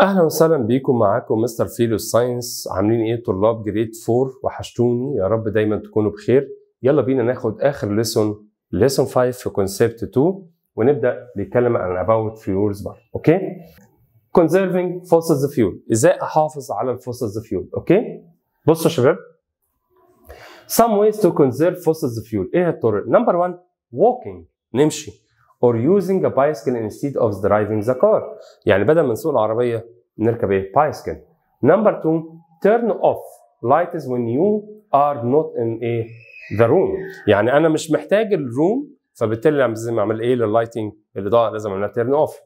اهلا وسهلا بيكم معاكم مستر فيلو ساينس عاملين ايه طلاب جريد 4 وحشتوني يا رب دايما تكونوا بخير يلا بينا ناخد اخر ليسون ليسون 5 في كونسبت 2 ونبدا نتكلم عن اباوت فيولز بقى اوكي conserving فوسلز فيول ازاي احافظ على الفوسلز فيول اوكي بصوا يا شباب some ways to conserve fossils fuel ايه الطرق نمبر 1 walking نمشي or using a bicycle instead of driving the car يعني بدل ما نسوق العربية نركب ايه bicycle number two turn off lights when you are not in a the room يعني انا مش محتاج الروم فبالتالي لازم اعمل ايه لللايتنج الاضاءه لازم اعملها تيرن اوف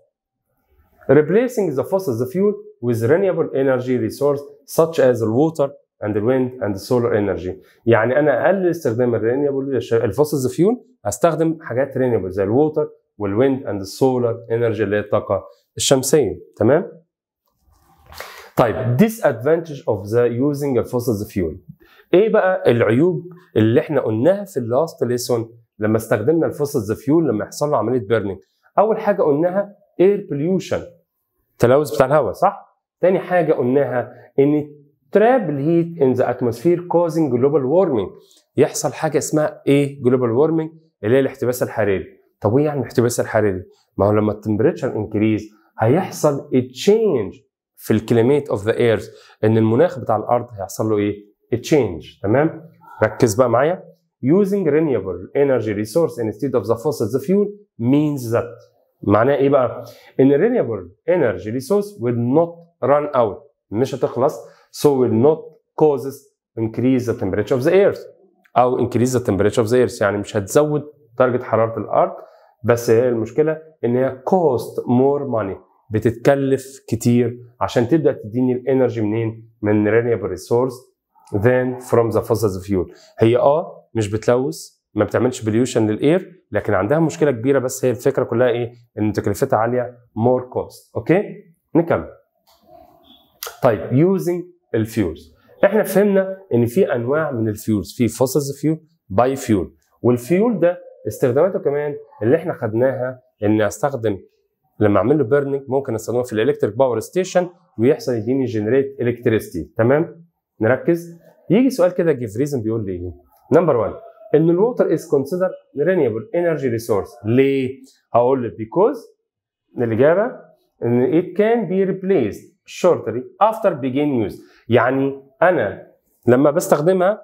replacing the fossil the fuel with renewable energy resource such as water and the wind and the solar energy يعني انا اقلل استخدام الرينيبل الفوسز فيول استخدم حاجات رينيبل زي الووتر والويند اند السولار انرجي اللي هي الطاقه الشمسيه تمام طيب ديس ادفانتج اوف ذا يوزنج fossil فيول ايه بقى العيوب اللي احنا قلناها في اللاست ليسون لما استخدمنا الفوسلز فيول لما يحصل له عمليه بيرنينج اول حاجه قلناها اير بوليوشن تلوث بتاع الهواء صح تاني حاجه قلناها ان تراب الهيت ان ذا اتموسفير كوزنج جلوبال وورمنج يحصل حاجه اسمها ايه جلوبال وورمنج اللي هي الاحتباس الحراري طب وين يعني الاحتباس الحراري؟ ما هو لما التمبريتشر انكريز هيحصل تشينج في الكلمات اوف ذا ايرث ان المناخ بتاع الارض هيحصل له ايه؟ تشينج تمام؟ ركز بقى معايا using renewable energy resource instead of the fossil the fuel means that معناه ايه بقى؟ ان renewable energy resource will not run out مش هتخلص so will not causes increase the temperature of the earth او increase the temperature of the earth يعني مش هتزود درجه حراره الارض بس هي المشكله ان هي كوست مور ماني بتتكلف كتير عشان تبدا تديني الانرجي منين؟ من رينيبل ريسورس ذان فروم ذا فوسز فيول هي اه مش بتلوث ما بتعملش بليوشن للاير لكن عندها مشكله كبيره بس هي الفكره كلها ايه؟ ان تكلفتها عاليه مور كوست اوكي؟ نكمل. طيب يوزنج الفيولز احنا فهمنا ان في انواع من الفيولز في فوسز فيول باي فيول والفيول ده استخداماته كمان اللي احنا خدناها ان استخدم لما اعمل له بيرنينج ممكن استخدمه في الالكتريك باور ستيشن ويحصل يديني جنريت الكتريستي تمام نركز يجي سؤال كده جيف ريزن بيقول لي ايه نمبر 1 ان الووتر از كونسيدر رينيبل انرجي ريسورس ليه هقول لك بيكوز الاجابه ان it can be replaced shortly after begin use يعني انا لما بستخدمها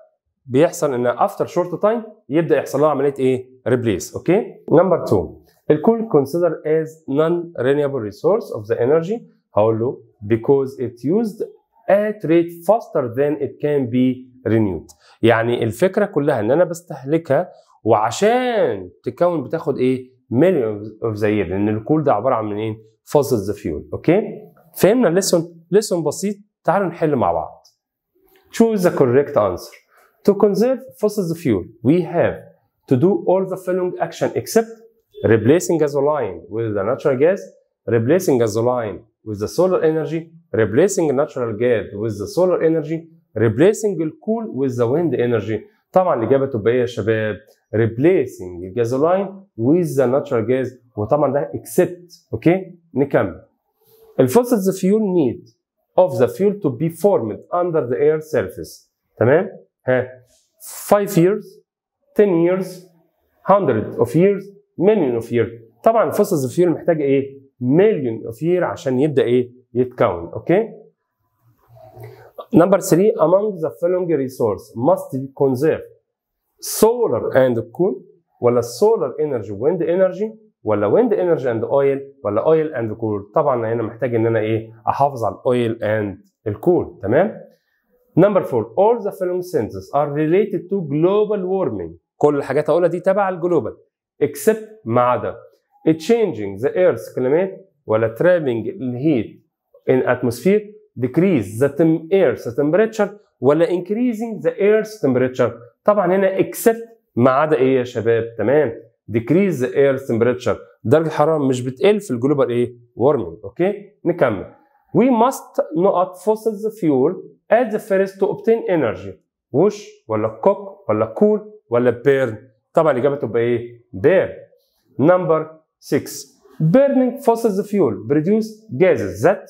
بيحصل ان افتر شورت تايم يبدا يحصل لها عمليه ايه؟ ريبليس اوكي؟ نمبر 2 الكل كونسيدر از نون رينيوبل ريسورس اوف ذا انرجي هقول له because it used at rate faster than it can be renewed يعني الفكره كلها ان انا بستهلكها وعشان تكون بتاخد ايه؟ مليون اوف ذا يير لان الكول ده عباره عن من ايه؟ ذا فيول اوكي؟ فهمنا الليسون ليسون بسيط تعالوا نحل مع بعض. Choose the correct answer. To conserve fossil fuel, we have to do all the following action except replacing gasoline with the natural gas, replacing gasoline with the solar energy, replacing natural gas with the solar energy, replacing coal with the wind energy. طبعا الإجابة تبقى يا شباب replacing gasoline with the natural gas وطبعا ده except اوكي نكمل. الفوسيلز fuel need of the fuel to be formed under the air surface تمام؟ 5 years 10 years 100 of years million of years طبعا الفصل اوف يير محتاج ايه مليون اوف يير عشان يبدا ايه يتكون اوكي نمبر 3 among the following resource must be conserved solar and coal ولا solar energy wind energy ولا wind energy and oil ولا oil and coal طبعا هنا محتاج ان انا ايه احافظ على oil and الكول تمام Number four, all the following sentences are related to global warming. كل الحاجات هقولها دي تبع الجلوبال except ما عدا changing the earth's climate ولا trapping heat in atmosphere decrease the tem earth's temperature ولا increasing the earth's temperature طبعا هنا except ما عدا ايه يا شباب تمام decrease the earth's temperature درجة الحرارة مش بتقل في الجلوبال ايه warming اوكي نكمل we must not fossil fuel Add the first to obtain energy وش ولا cook ولا cool ولا burn طبعا الإجابة تبقى إيه؟ burn number 6 burning fossil fuel produce gases that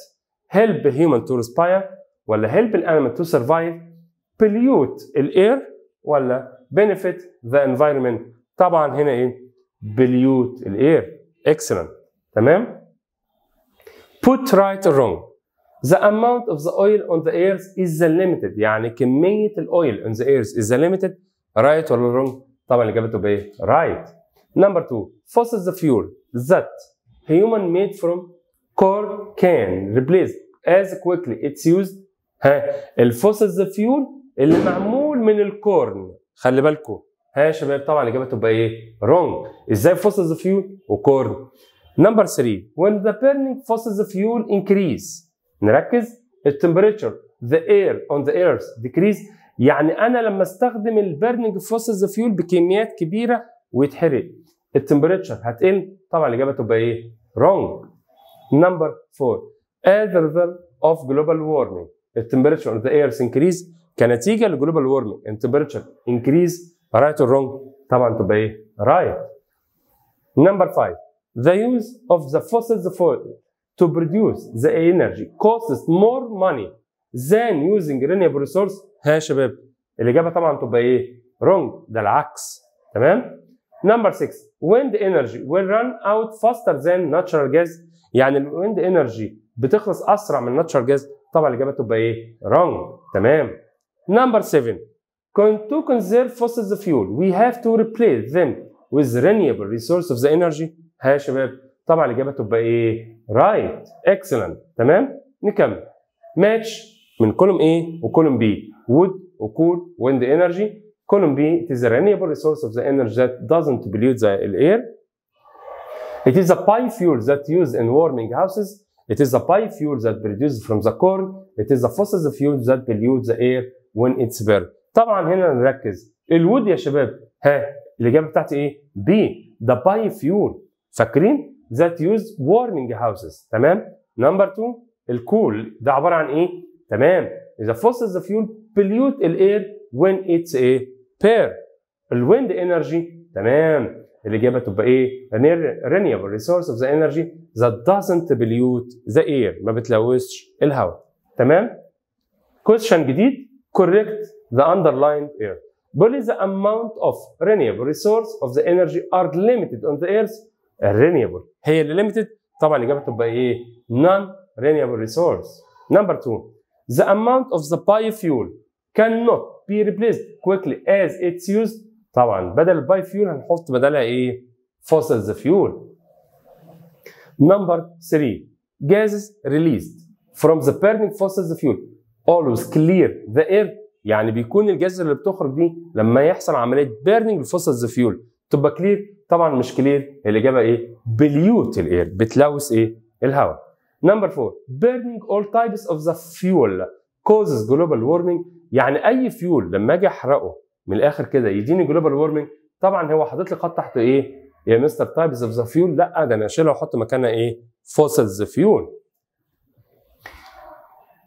help the human to respire ولا help the animal to survive pollute the air ولا benefit the environment طبعا هنا ايه pollute the air excellent تمام put right or wrong The amount of the oil on the earth is the limited يعني كمية الاويل on the earth is the limited right or wrong؟ طبعا اللي تبقى إيه؟ right. Number two, fossil the fuel that human made from coal can replace as quickly it's used ها الفوسيلز ذا فيول اللي معمول من الكورن خلي بالكم ها يا شباب طبعا اللي تبقى ايه؟ wrong ازاي فوسل ذا فيول وكورن Number 3 when the burning fossil the fuel increase نركز التمبريتشر the air on the earth decrease يعني انا لما استخدم البيرنينج فوسز فيول بكميات كبيره ويتحرق التمبريتشر هتقل طبعا الاجابه تبقى ايه؟ رونج نمبر 4 as a result of global warming التمبريتشر on the earth increase كنتيجه لجلوبال warming التمبريتشر increase right or wrong طبعا تبقى ايه؟ رايت نمبر 5 the use of the fossil fuel to produce the energy costs more money than using renewable resource ها شباب الاجابه طبعا تبقى ايه wrong ده العكس تمام number 6 wind energy will run out faster than natural gas يعني الويند energy بتخلص اسرع من natural gas طبعا الاجابه تبقى ايه wrong تمام number 7 to conserve fossil fuel we have to replace them with renewable resource of the energy ها يا شباب طبعا الاجابه تبقى ايه right excellent تمام نكمل match من column A وcolumn B wood When the energy column B it is a renewable resource of the energy that doesn't pollute the air it is a biofuel that used in warming houses it is a biofuel that produced from the corn it is a fossil fuel that pollutes the air when it's burned طبعا هنا نركز الوود يا شباب ها الاجابه بتاعتي ايه؟ B The باي fuel فاكرين؟ that use warming houses تمام number two الكول ده عباره عن ايه تمام اذا fossil the fuel pollute air when it's a pair wind energy, تمام الاجابه تبقى ايه renewable resource of the energy that doesn't pollute the air ما بتلوثش الهواء تمام question جديد correct the underlined air بيقول the amount of renewable resource of the energy are limited on the earth الرينيبل هي اللي ليميتد طبعا الاجابه تبقى ايه؟ نون رينيبل ريسورس نمبر 2 the amount of the biofuel cannot be replaced quickly as it's used طبعا بدل الباي فيول هنحط بدلها ايه؟ فوسل ذا فيول نمبر 3 gases released from the burning fossil the fuel always clear the air يعني بيكون الجاز اللي بتخرج دي لما يحصل عمليه بيرنينج للفوسلز فيول تبقى كلير طبعا مش كلير الاجابه ايه؟ بليوت الاير بتلوث ايه؟ الهواء. نمبر 4 بيرنينج اول تايبس اوف ذا فيول كوزز جلوبال warming يعني اي فيول لما اجي احرقه من الاخر كده يديني جلوبال وورمنج طبعا هو حاطط لي خط تحت ايه؟ يا مستر تايبس اوف ذا فيول لا ده انا اشيلها واحط مكانها ايه؟ فوسلز فيول.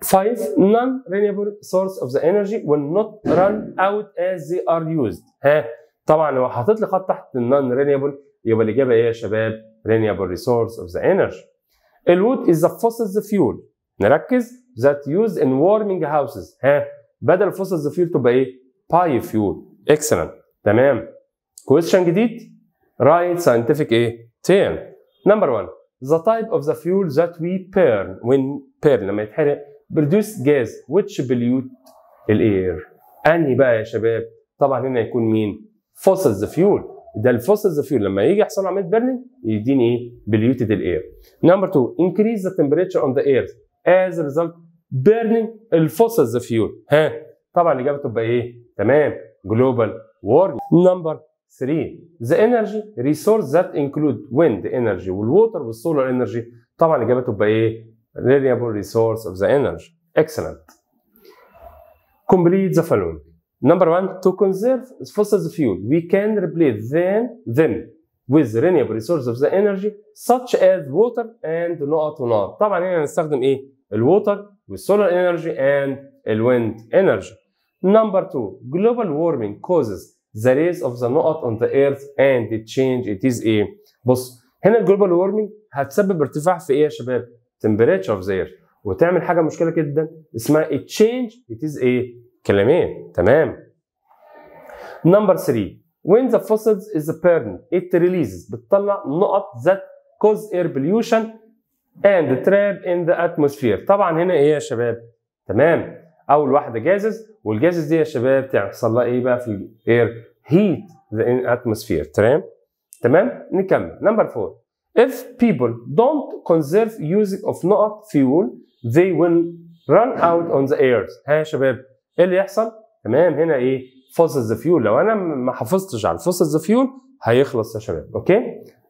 5 non renewable source of the energy will not run out as they are used ها طبعا لو حاطط لي خط تحت النون رينيبل يبقى الاجابه ايه يا شباب؟ رينيبل ريسورس اوف ذا انرجي. الوود از ذا فوسلز فيول نركز ذات يوز ان وارمينج هاوسز ها بدل فوسلز فيول تبقى ايه؟ باي فيول اكسلنت تمام كويستشن جديد رايت ساينتفك ايه؟ تيرم نمبر 1 ذا تايب اوف ذا فيول ذات وي بيرن وين بيرن لما يتحرق gas جاز ويتش بليوت الاير انهي بقى يا شباب؟ طبعا هنا يكون مين؟ فوسلز فيول ده الفوسلز فيول لما يجي يحصل عمليه بيرنينج يديني ايه؟ بليوتد الاير. نمبر 2 انكريز ذا تمبريتشر اون ذا اير از ريزلت بيرنينج الفوسلز فيول ها طبعا الاجابه تبقى ايه؟ تمام جلوبال وورمينج. نمبر 3 ذا انرجي ريسورس ذات انكلود ويند انرجي والووتر والسولار انرجي طبعا الاجابه تبقى ايه؟ renewable resource of the energy. excellent. complete the following. Number one, to conserve fossil fuel, we can replace them, them with renewable resources of the energy such as water and نقط ونار. طبعا هنا نستخدم ايه؟ الووتر والسولار انرجي and الويند انرجي. Number two, global warming causes the rise of the نقط on the earth and the change it a. بص هنا الجلوبال وورمنج هتسبب ارتفاع في ايه يا شباب؟ temperature of the earth وتعمل حاجه مشكله جدا اسمها a change it is a كلامين تمام نمبر 3 when the fossils is burned it releases بتطلع نقط that cause air pollution and trap in the atmosphere طبعا هنا ايه يا شباب تمام اول واحده جازز والجازز دي يا شباب تحصل لها ايه بقى في الاير heat the atmosphere تمام تمام نكمل نمبر 4 If people don't conserve using of not fuel, they will run out on the air. ها يا شباب ايه اللي يحصل؟ تمام هنا ايه؟ فوسز فيول لو انا ما حافظتش على ذا فيول هيخلص يا شباب اوكي؟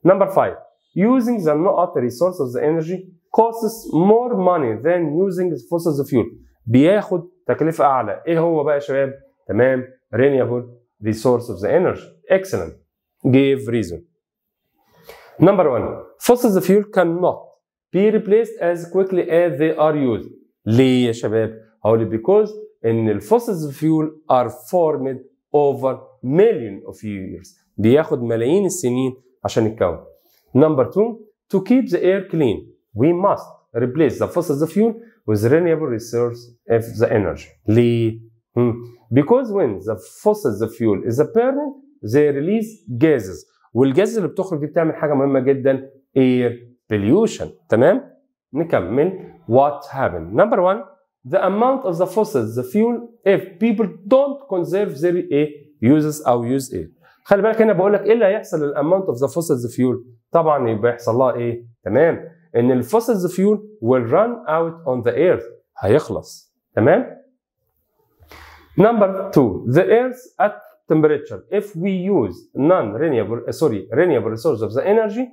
نمبر 5 using the not resources energy costs more money than using the fossil fuel بياخد تكلفة أعلى إيه هو بقى يا شباب؟ تمام renewable resources energy excellent give reason number 1 fossil fuel cannot be replaced as quickly as they are used ليه يا شباب؟ هقول because And the fossil fuel are formed over millions of years بياخد ملايين السنين عشان يتكون number two to keep the air clean we must replace the fossil fuel with renewable resources of the energy hmm. because when the fossil fuel is burned they release gases والجاز اللي بتخرج دي بتعمل حاجه مهمه جدا air pollution تمام نكمل what happened number one the amount of the fossils, the fuel, if people don't conserve their ايه uses او use it. خلي بالك هنا بقول لك ايه اللي هيحصل للاماونت اوف ذا فوسلز فيول؟ طبعا يبقى يحصل لها ايه؟ تمام ان الفوسلز فيول will run out on the earth هيخلص تمام؟ Number two, the earth at temperature. If we use non-renewable, eh, sorry, renewable source of the energy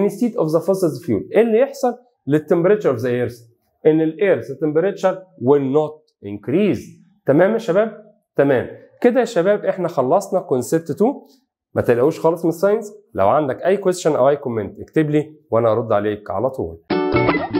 instead of the fossil fuel. ايه اللي يحصل للتمبريتشر of the earth؟ ان الايرث تمبريتشر will not increase تمام يا شباب تمام كده يا شباب احنا خلصنا كونسبت 2 ما تلاقوش خالص من الساينس لو عندك اي كويستشن او اي كومنت اكتب لي وانا ارد عليك على طول